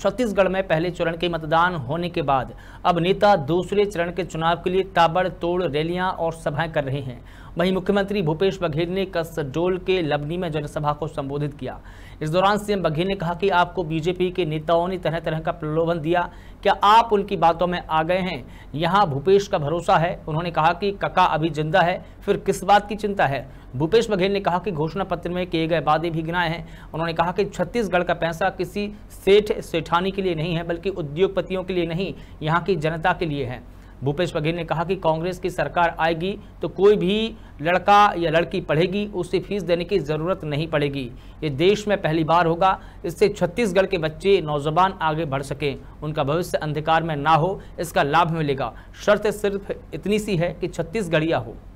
छत्तीसगढ़ में पहले चरण के मतदान होने के बाद अब नेता दूसरे चरण के चुनाव के लिए ताबड़तोड़ रैलियां और सभाएं कर रहे हैं वहीं मुख्यमंत्री भूपेश बघेल ने कसडोल के लबनी में जनसभा को संबोधित किया इस दौरान सीएम बघेल ने कहा कि आपको बीजेपी के नेताओं ने तरह तरह का प्रलोभन दिया क्या आप उनकी बातों में आ गए हैं यहाँ भूपेश का भरोसा है उन्होंने कहा कि कका अभी जिंदा है फिर किस बात की चिंता है भूपेश बघेल ने कहा कि घोषणा पत्र में किए गए वादे भी गिनाए हैं उन्होंने कहा कि छत्तीसगढ़ का पैसा किसी सेठ सेठानी के लिए नहीं है बल्कि उद्योगपतियों के लिए नहीं यहाँ की जनता के लिए है भूपेश बघेल ने कहा कि कांग्रेस की सरकार आएगी तो कोई भी लड़का या लड़की पढ़ेगी उसे फीस देने की ज़रूरत नहीं पड़ेगी ये देश में पहली बार होगा इससे छत्तीसगढ़ के बच्चे नौजवान आगे बढ़ सकें उनका भविष्य अंधकार में ना हो इसका लाभ मिलेगा शर्त सिर्फ इतनी सी है कि छत्तीसगढ़िया हो